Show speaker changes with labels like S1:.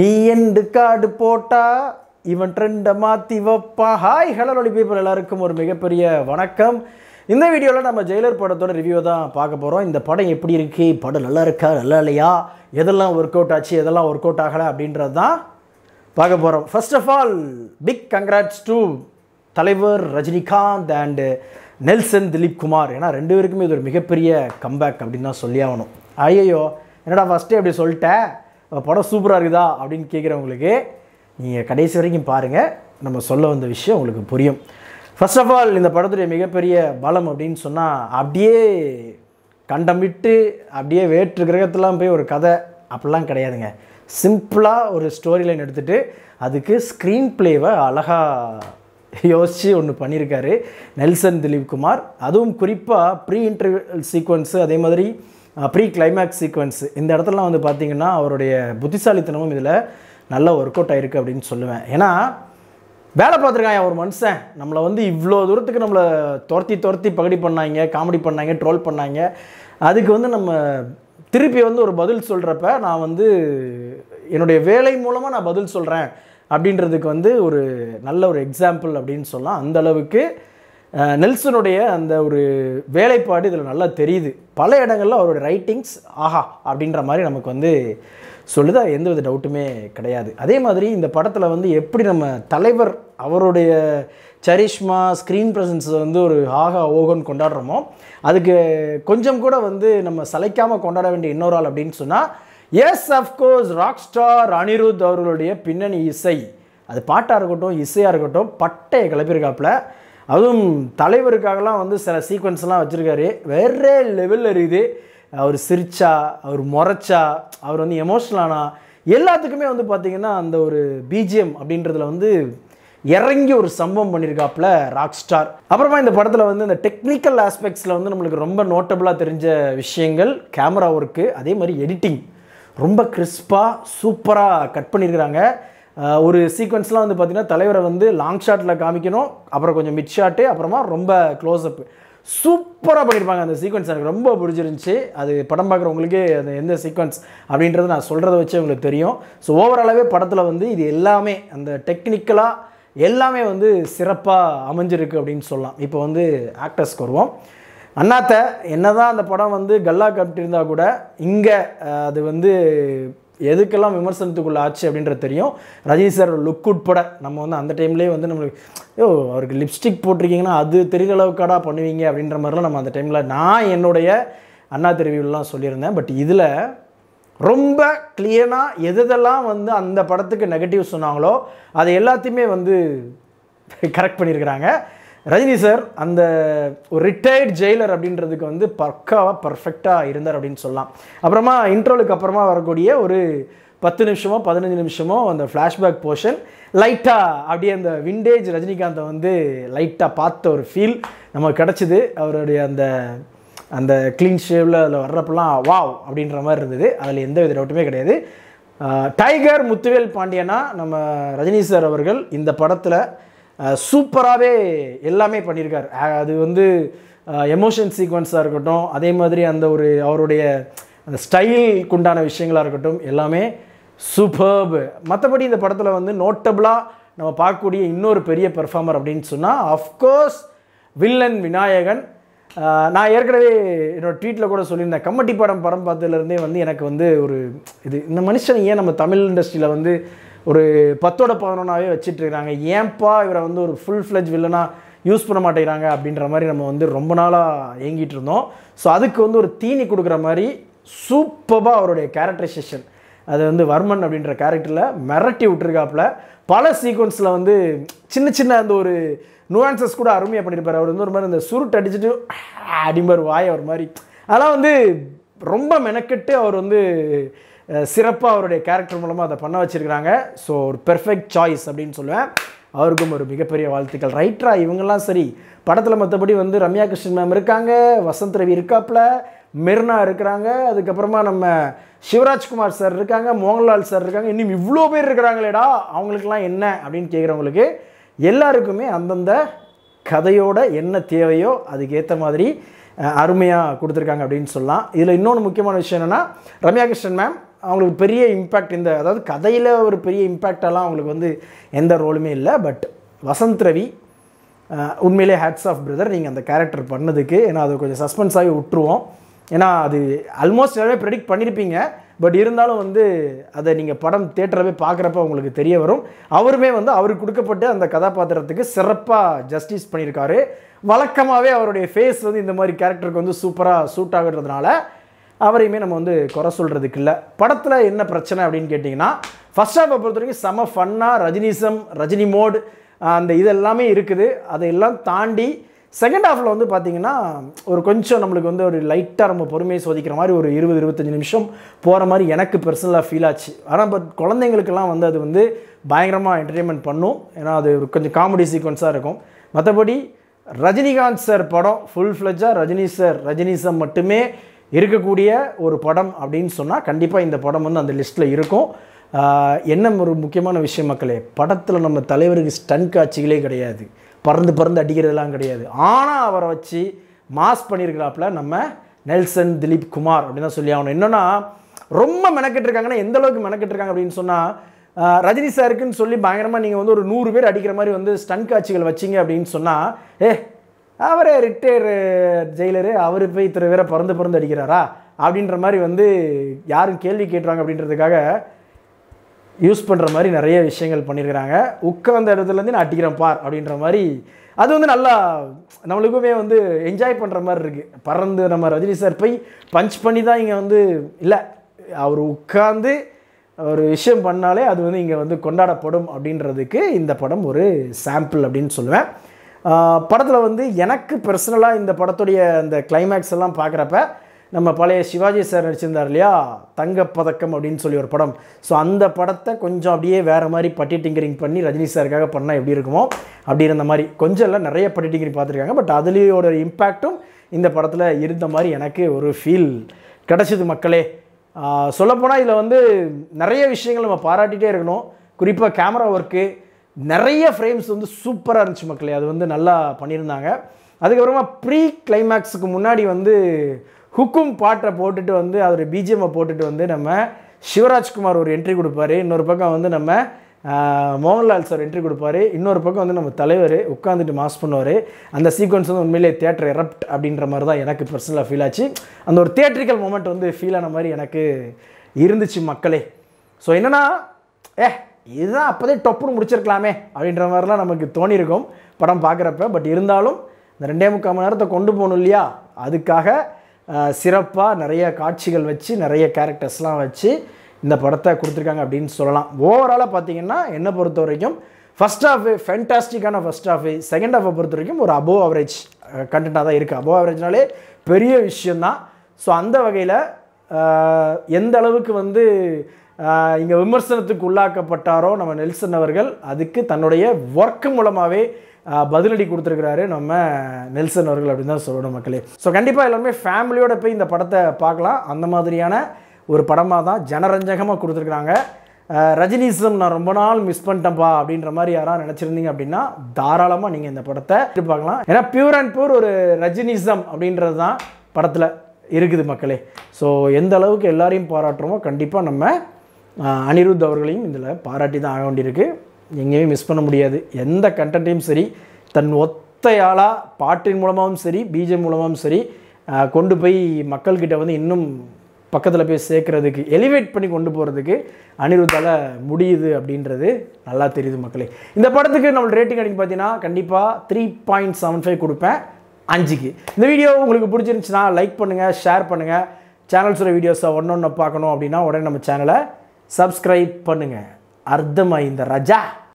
S1: நீ எண்டு காடு போட்டா இவன் ட்ரெண்டை மாற்றி வைப்பா ஹாய் ஹலோ ஒளி பீப்பர் எல்லாருக்கும் ஒரு மிகப்பெரிய வணக்கம் இந்த வீடியோவில் நம்ம ஜெயிலர் படத்தோட ரிவ்யூ தான் பார்க்க போகிறோம் இந்த படம் எப்படி இருக்கு படம் நல்லா இருக்கா நல்லா இல்லையா எதெல்லாம் ஒர்க் அவுட் ஆச்சு எதெல்லாம் ஒர்க் அவுட் ஆகலை அப்படின்றது தான் பார்க்க போகிறோம் first of all big congrats to தலைவர் ரஜினிகாந்த் அண்டு நெல்சன் திலீப் குமார் ஏன்னா ரெண்டு பேருக்குமே இது ஒரு மிகப்பெரிய கம்பேக் அப்படின்னு தான் சொல்லி ஆகணும் ஐயோ என்னடா ஃபஸ்ட்டே அப்படி சொல்லிட்டேன் படம் சூப்பராக இருக்குதா அப்படின்னு கேட்குறவங்களுக்கு நீங்கள் கடைசி வரைக்கும் பாருங்கள் நம்ம சொல்ல வந்த விஷயம் உங்களுக்கு புரியும் ஃபர்ஸ்ட் ஆஃப் ஆல் இந்த படத்துடைய மிகப்பெரிய பலம் அப்படின்னு சொன்னால் அப்படியே கண்டம் விட்டு அப்படியே வேற்று கிரகத்தெலாம் போய் ஒரு கதை அப்படிலாம் கிடையாதுங்க சிம்பிளாக ஒரு ஸ்டோரி லைன் எடுத்துகிட்டு அதுக்கு ஸ்க்ரீன் பிளேவை அழகாக யோசித்து ஒன்று பண்ணியிருக்காரு நெல்சன் திலீப் குமார் அதுவும் குறிப்பாக ப்ரீ இன்டர்வியூ சீக்வன்ஸு அதே மாதிரி ப்ரீ கிளைமேக்ஸ் சீக்வன்ஸ் இந்த இடத்துலலாம் வந்து பார்த்திங்கன்னா அவருடைய புத்திசாலித்தனமும் இதில் நல்ல ஒர்க் அவுட் ஆகிருக்கு அப்படின்னு சொல்லுவேன் ஏன்னா வேலை பார்த்துருக்காங்க ஒரு மனுஷன் நம்மளை வந்து இவ்வளோ தூரத்துக்கு நம்மளை துரத்தி துரத்தி பகடி பண்ணாங்க காமெடி பண்ணாங்க ட்ரோல் பண்ணாங்க அதுக்கு வந்து நம்ம திருப்பி வந்து ஒரு பதில் சொல்கிறப்ப நான் வந்து என்னுடைய வேலை மூலமாக நான் பதில் சொல்கிறேன் அப்படின்றதுக்கு வந்து ஒரு நல்ல ஒரு எக்ஸாம்பிள் அப்படின்னு சொல்லலாம் அந்தளவுக்கு நெல்சனுடைய அந்த ஒரு வேலைப்பாடு இதில் நல்லா தெரியுது பல இடங்களில் அவருடைய ரைட்டிங்ஸ் ஆஹா அப்படின்ற மாதிரி நமக்கு வந்து சொல்லுது எந்த வித டவுட்டுமே கிடையாது அதே மாதிரி இந்த படத்தில் வந்து எப்படி நம்ம தலைவர் அவருடைய சரிஷ்மா ஸ்க்ரீன் ப்ரெசன்ஸை வந்து ஒரு ஆகா ஓகோன்னு கொண்டாடுறோமோ அதுக்கு கொஞ்சம் கூட வந்து நம்ம சலைக்காமல் கொண்டாட வேண்டிய இன்னொரு ஆள் அப்படின்னு சொன்னால் yes of course rock star Anirudh அவர்களுடைய பின்னணி இசை அது பாட்டாக இருக்கட்டும் இசையாக இருக்கட்டும் பட்டையை கிளப்பியிருக்காப்புல அதுவும் தலைவருக்காகலாம் வந்து சில சீக்வன்ஸ்லாம் வச்சுருக்காரு வேறே லெவலில் இருக்குது அவர் சிரிச்சா அவர் முறைச்சா அவர் வந்து எமோஷ்னலானா எல்லாத்துக்குமே வந்து பார்த்திங்கன்னா அந்த ஒரு பிஜிஎம் அப்படின்றதுல வந்து இறங்கி ஒரு சம்பவம் பண்ணியிருக்காப்புல ராக் ஸ்டார் அப்புறமா இந்த படத்தில் வந்து இந்த டெக்னிக்கல் ஆஸ்பெக்ட்ஸில் வந்து நம்மளுக்கு ரொம்ப நோட்டபுளாக தெரிஞ்ச விஷயங்கள் கேமரா ஒர்க்கு அதே மாதிரி எடிட்டிங் ரொம்ப கிறிஸ்பாக சூப்பராக கட் பண்ணியிருக்கிறாங்க ஒரு சீக்வன்ஸ்லாம் வந்து பார்த்திங்கன்னா தலைவரை வந்து லாங் ஷாட்டில் காமிக்கணும் அப்புறம் கொஞ்சம் மிட் ஷாட்டு அப்புறமா ரொம்ப க்ளோஸ் அப் சூப்பராக பண்ணியிருப்பாங்க அந்த சீக்வன்ஸ் எனக்கு ரொம்ப பிடிச்சிருந்துச்சி அது படம் பார்க்குறவங்களுக்கே அந்த எந்த சீக்வன்ஸ் அப்படின்றத நான் சொல்கிறத வச்சு உங்களுக்கு தெரியும் ஸோ ஓவராலாகவே படத்தில் வந்து இது எல்லாமே அந்த டெக்னிக்கலாக எல்லாமே வந்து சிறப்பாக அமைஞ்சிருக்கு அப்படின்னு சொல்லலாம் இப்போ வந்து ஆக்டர்ஸ்க்கு வருவோம் அண்ணாத்த என்ன தான் அந்த படம் வந்து கல்லா கப்பிட்டிருந்தா கூட இங்கே அது வந்து எதுக்கெல்லாம் விமர்சனத்துக்குள்ள ஆச்சு அப்படின்றது தெரியும் ரஜினி சார் லுக் உட்பட நம்ம வந்து அந்த டைம்லேயே வந்து நம்மளுக்கு ஐயோ அவருக்கு லிப்ஸ்டிக் போட்டிருக்கீங்கன்னா அது தெரிகிற அளவுக்காடா பண்ணுவீங்க அப்படின்ற மாதிரிலாம் நம்ம அந்த டைமில் நான் என்னுடைய அண்ணா தெரிவிலாம் சொல்லியிருந்தேன் பட் இதில் ரொம்ப கிளியராக எதெல்லாம் வந்து அந்த படத்துக்கு நெகட்டிவ் சொன்னாங்களோ அதை எல்லாத்தையுமே வந்து கரெக்ட் பண்ணியிருக்கிறாங்க ரஜினி சார் அந்த ஒரு ரிட்டையர்ட் ஜெயிலர் அப்படின்றதுக்கு வந்து பக்காவாக பர்ஃபெக்டாக இருந்தார் அப்படின்னு சொல்லலாம் அப்புறமா இன்ட்ரோலுக்கு அப்புறமா வரக்கூடிய ஒரு பத்து நிமிஷமோ பதினஞ்சு நிமிஷமோ அந்த ஃப்ளாஷ்பேக் போர்ஷன் லைட்டாக அப்படியே அந்த விண்டேஜ் ரஜினிகாந்தை வந்து லைட்டாக பார்த்த ஒரு ஃபீல் நமக்கு கிடச்சிது அவருடைய அந்த அந்த க்ளீன் ஷேவில் அதில் வர்றப்பெல்லாம் வாவ் அப்படின்ற மாதிரி இருந்தது அதில் எந்த வித டவுட்டுமே கிடையாது டைகர் முத்துவேல் பாண்டியனா நம்ம ரஜினி சார் அவர்கள் இந்த படத்தில் சூப்பராகவே எல்லாமே பண்ணியிருக்கார் அது வந்து எமோஷன் சீக்வன்ஸாக இருக்கட்டும் அதே மாதிரி அந்த ஒரு அவருடைய அந்த ஸ்டைலுக்கு விஷயங்களாக இருக்கட்டும் எல்லாமே சூப்பர்பு மற்றபடி இந்த படத்தில் வந்து நோட்டபுளாக நம்ம பார்க்கக்கூடிய இன்னொரு பெரிய பெர்ஃபார்மர் அப்படின்னு சொன்னால் அஃப்கோர்ஸ் வில்லன் விநாயகன் நான் ஏற்கனவே என்னோடய ட்வீட்டில் கூட சொல்லியிருந்தேன் கம்மட்டி படம் படம் பார்த்ததுலேருந்தே வந்து எனக்கு வந்து ஒரு இது இந்த மனுஷன் ஏன் நம்ம தமிழ் இண்டஸ்ட்ரியில் வந்து ஒரு பத்தோட பதினொன்றாவே வச்சுட்டு ஏன்பா இவரை வந்து ஒரு ஃபுல் ஃப்ளெஜ் வில்லனாக யூஸ் பண்ண மாட்டேங்கிறாங்க அப்படின்ற மாதிரி நம்ம வந்து ரொம்ப நாளாக ஏங்கிட்டு இருந்தோம் ஸோ அதுக்கு வந்து ஒரு தீனி கொடுக்குற மாதிரி சூப்பராக அவருடைய கேரக்டரைசேஷன் அது வந்து வர்மன் அப்படின்ற கேரக்டரில் மிரட்டி விட்டுருக்காப்புல பல சீக்வன்ஸில் வந்து சின்ன சின்ன அந்த ஒரு நுவான்சஸ் கூட அருமையாக பண்ணியிருப்பார் அவர் வந்து ஒரு மாதிரி அந்த சுருட்டு அடிச்சுட்டு அடிமர் வாய் அவர் மாதிரி அதெல்லாம் வந்து ரொம்ப மெனக்கெட்டு அவர் வந்து சிறப்பாக அவருடைய கேரக்டர் மூலமாக அதை பண்ண வச்சுருக்கிறாங்க ஸோ ஒரு பெர்ஃபெக்ட் சாய்ஸ் அப்படின்னு சொல்லுவேன் அவருக்கும் ஒரு மிகப்பெரிய வாழ்த்துக்கள் ரைட்ரா இவங்கெல்லாம் சரி படத்தில் மற்றபடி வந்து ரம்யா கிருஷ்ணன் மேம் இருக்காங்க வசந்த் ரவி இருக்காப்புல மெர்னா இருக்கிறாங்க அதுக்கப்புறமா நம்ம சிவராஜ்குமார் சார் இருக்காங்க மோகன்லால் சார் இருக்காங்க இன்னும் இவ்வளோ பேர் இருக்கிறாங்களேடா அவங்களுக்குலாம் என்ன அப்படின்னு கேட்குறவங்களுக்கு எல்லாருக்குமே அந்தந்த கதையோட என்ன தேவையோ அதுக்கேற்ற மாதிரி அருமையாக கொடுத்துருக்காங்க அப்படின்னு சொல்லலாம் இதில் இன்னொன்று முக்கியமான விஷயம் என்னென்னா ரம்யா கிருஷ்ணன் மேம் அவங்களுக்கு பெரிய இம்பேக்ட் இந்த அதாவது கதையில் ஒரு பெரிய இம்பேக்டெல்லாம் அவங்களுக்கு வந்து எந்த ரோலுமே இல்லை பட் வசந்த் ரவி உண்மையிலே ஹேட்ஸ் ஆஃப் பிரதர் நீங்கள் அந்த கேரக்டர் பண்ணதுக்கு ஏன்னா அது கொஞ்சம் சஸ்பென்ஸாகவே விட்டுருவோம் ஏன்னா அது ஆல்மோஸ்ட் எல்லாமே ப்ரெடிக்ட் பண்ணியிருப்பீங்க பட் இருந்தாலும் வந்து அதை நீங்கள் படம் தேட்டரவே பார்க்குறப்ப உங்களுக்கு தெரிய வரும் அவருமே வந்து அவருக்கு கொடுக்கப்பட்ட அந்த கதாபாத்திரத்துக்கு சிறப்பாக ஜஸ்டிஸ் பண்ணியிருக்காரு வழக்கமாகவே அவருடைய ஃபேஸ் வந்து இந்த மாதிரி கேரக்டருக்கு வந்து சூப்பராக சூட் ஆகுறதுனால அவரையுமே நம்ம வந்து குறை சொல்கிறதுக்கு இல்லை படத்தில் என்ன பிரச்சனை அப்படின்னு கேட்டிங்கன்னா ஃபஸ்ட் ஆஃப் பொறுத்த வரைக்கும் செம ஃபன்னாக ரஜினிசம் ரஜினி மோட் அந்த இதெல்லாமே இருக்குது அதையெல்லாம் தாண்டி செகண்ட் ஹாஃபில் வந்து பார்த்திங்கன்னா ஒரு கொஞ்சம் நம்மளுக்கு வந்து ஒரு லைட்டாக நம்ம பொறுமையை சோதிக்கிற மாதிரி ஒரு இருபது இருபத்தஞ்சி நிமிஷம் போகிற மாதிரி எனக்கு பர்சனலாக ஃபீல் ஆச்சு ஆனால் பட் குழந்தைங்களுக்கெல்லாம் வந்து அது வந்து பயங்கரமாக என்டர்டெயின்மெண்ட் பண்ணும் ஏன்னா அது கொஞ்சம் காமெடி சீக்வன்ஸாக இருக்கும் மற்றபடி ரஜினிகாந்த் சார் படம் ஃபுல் ஃப்ளெஜாக ரஜினி சார் ரஜினி சார் மட்டுமே இருக்கக்கூடிய ஒரு படம் அப்படின்னு சொன்னால் கண்டிப்பாக இந்த படம் வந்து அந்த லிஸ்ட்டில் இருக்கும் என்ன ஒரு முக்கியமான விஷயம் மக்களே படத்தில் நம்ம தலைவருக்கு ஸ்டன் காட்சிகளே கிடையாது பறந்து பறந்து அடிக்கிறதெல்லாம் கிடையாது ஆனால் அவரை வச்சு மாஸ் பண்ணியிருக்கிறாப்புல நம்ம நெல்சன் திலீப் குமார் அப்படின்னு தான் சொல்லி ஆகணும் என்னென்னா ரொம்ப மெனக்கெட்டுருக்காங்கன்னா எந்த அளவுக்கு மெனக்கெட்டுருக்காங்க அப்படின்னு சொன்னால் ரஜினி சாருக்குன்னு சொல்லி பயங்கரமாக நீங்கள் வந்து ஒரு நூறு பேர் அடிக்கிற மாதிரி வந்து ஸ்டன் காட்சிகள் வச்சிங்க அப்படின்னு சொன்னால் ஏ அவரே ரிட்டையர் ஜெயிலரு அவர் போய் இத்தனை பேரை பறந்து பறந்து அடிக்கிறாரா அப்படின்ற மாதிரி வந்து யாரும் கேள்வி கேட்டுறாங்க அப்படின்றதுக்காக யூஸ் பண்ணுற மாதிரி நிறைய விஷயங்கள் பண்ணியிருக்கிறாங்க உட்காந்த இடத்துலேருந்து நான் அட்டிக்கிறேன் பார் அப்படின்ற மாதிரி அது வந்து நல்லா நம்மளுக்குமே வந்து என்ஜாய் பண்ணுற மாதிரி இருக்குது பறந்து நம்ம ரஜினி சார் போய் பஞ்ச் பண்ணி தான் இங்கே வந்து இல்லை அவர் உட்காந்து ஒரு விஷயம் பண்ணாலே அது வந்து இங்கே வந்து கொண்டாடப்படும் அப்படின்றதுக்கு இந்த படம் ஒரு சாம்பிள் அப்படின்னு சொல்லுவேன் படத்தில் வந்து எனக்கு பர்சனலாக இந்த படத்துடைய அந்த கிளைமேக்ஸ் எல்லாம் பார்க்குறப்ப நம்ம பழைய சிவாஜி சார் நடிச்சிருந்தார் இல்லையா தங்கப்பதக்கம் அப்படின்னு சொல்லி ஒரு படம் ஸோ அந்த படத்தை கொஞ்சம் அப்படியே வேறு மாதிரி பட்டி டிங்கரிங் பண்ணி ரஜினி சாருக்காக பண்ணால் எப்படி இருக்குமோ அப்படி இருந்த மாதிரி கொஞ்சம் இல்லை நிறைய பட்டி டிங்கரிங் பார்த்துருக்காங்க பட் அதுலேயோட இம்பேக்டும் இந்த படத்தில் இருந்த மாதிரி எனக்கு ஒரு ஃபீல் கிடச்சிது மக்களே சொல்லப்போனால் இதில் வந்து நிறைய விஷயங்கள் நம்ம பாராட்டிகிட்டே இருக்கணும் குறிப்பாக கேமரா ஒர்க்கு நிறைய ஃப்ரேம்ஸ் வந்து சூப்பராக இருந்துச்சு மக்களே அது வந்து நல்லா பண்ணியிருந்தாங்க அதுக்கப்புறமா ப்ரீ கிளைமேக்ஸுக்கு முன்னாடி வந்து ஹுக்கும் பாட்டை போட்டுட்டு வந்து அவர் பிஜிஎம்மை போட்டுட்டு வந்து நம்ம சிவராஜ்குமார் ஒரு என்ட்ரி கொடுப்பாரு இன்னொரு பக்கம் வந்து நம்ம மோகன்லால் சார் என்ட்ரி கொடுப்பாரு இன்னொரு பக்கம் வந்து நம்ம தலைவர் உட்காந்துட்டு மாஸ் பண்ணுவார் அந்த சீக்வன்ஸ் வந்து உண்மையிலே தேட்டர் எரப்ட் அப்படின்ற மாதிரி தான் எனக்கு பர்சனலாக ஃபீல் ஆச்சு அந்த ஒரு தேட்ரிக்கல் மூமெண்ட் வந்து ஃபீல் ஆன மாதிரி எனக்கு இருந்துச்சு மக்களே ஸோ என்னென்னா ஏ இதுதான் அப்போதே டொப்புன்னு முடிச்சிருக்கலாமே அப்படின்ற மாதிரிலாம் நமக்கு தோணியிருக்கும் படம் பார்க்குறப்ப பட் இருந்தாலும் இந்த ரெண்டே முக்கால் மணி நேரத்தை கொண்டு போகணும் இல்லையா அதுக்காக சிறப்பாக நிறைய காட்சிகள் வச்சு நிறைய கேரக்டர்ஸ்லாம் வச்சு இந்த படத்தை கொடுத்துருக்காங்க அப்படின்னு சொல்லலாம் ஓவராலாக பார்த்தீங்கன்னா என்னை பொறுத்த வரைக்கும் ஃபஸ்ட் ஹாஃபு ஃபென்டாஸ்டிக்கான ஃபஸ்ட் ஹாஃபு செகண்ட் ஹாஃபை பொறுத்த வரைக்கும் ஒரு அபோவ் அவரேஜ் கண்டென்ட்டாக தான் இருக்குது அபோவ் அவரேஜ்னாலே பெரிய விஷயந்தான் ஸோ அந்த வகையில் எந்த அளவுக்கு வந்து இங்கே விமர்சனத்துக்கு உள்ளாக்கப்பட்டாரோ நம்ம நெல்சன் அவர்கள் அதுக்கு தன்னுடைய ஒர்க் மூலமாகவே பதிலடி கொடுத்துருக்கிறாரு நம்ம நெல்சன் அவர்கள் அப்படின்னு தான் சொல்லணும் மக்களே ஸோ கண்டிப்பாக எல்லாருமே ஃபேமிலியோட போய் இந்த படத்தை பார்க்கலாம் அந்த மாதிரியான ஒரு படமாக தான் ஜனரஞ்சகமாக கொடுத்துருக்குறாங்க ரஜினிசம் நான் ரொம்ப நாள் மிஸ் பண்ணிட்டேன்ப்பா அப்படின்ற மாதிரி யாராவது நினச்சிருந்தீங்க அப்படின்னா தாராளமாக நீங்கள் இந்த படத்தை பார்க்கலாம் ஏன்னா பியூர் அண்ட் பியூர் ஒரு ரஜினிசம் அப்படின்றது தான் படத்தில் இருக்குது மக்களே ஸோ எந்த அளவுக்கு எல்லாரையும் பாராட்டுறோமோ கண்டிப்பாக நம்ம அனிருத் அவர்களையும் இதில் பாராட்டி தான் ஆக வேண்டியிருக்கு எங்கேயுமே மிஸ் பண்ண முடியாது எந்த கண்டென்ட்டையும் சரி தன் ஒத்தையாளாக பாட்டின் மூலமாகவும் சரி பிஜே மூலமாகவும் சரி கொண்டு போய் மக்கள்கிட்ட வந்து இன்னும் பக்கத்தில் போய் சேர்க்குறதுக்கு எலிவேட் பண்ணி கொண்டு போகிறதுக்கு அனிருத்தால் முடியுது அப்படின்றது நல்லா தெரியுது மக்களே இந்த படத்துக்கு நம்ம ரேட்டிங் அடிக்க பார்த்தீங்கன்னா கண்டிப்பாக த்ரீ பாயிண்ட் செவன் ஃபைவ் கொடுப்பேன் அஞ்சுக்கு இந்த வீடியோ உங்களுக்கு பிடிச்சிருந்துச்சுன்னா லைக் பண்ணுங்கள் ஷேர் பண்ணுங்கள் சேனல் சொல்கிற வீடியோஸை ஒன்று ஒன்று பார்க்கணும் அப்படின்னா உடனே நம்ம சேனலை சப்ஸ்கிரைப் பண்ணுங்கள் அர்த்தமாக இந்த ரஜா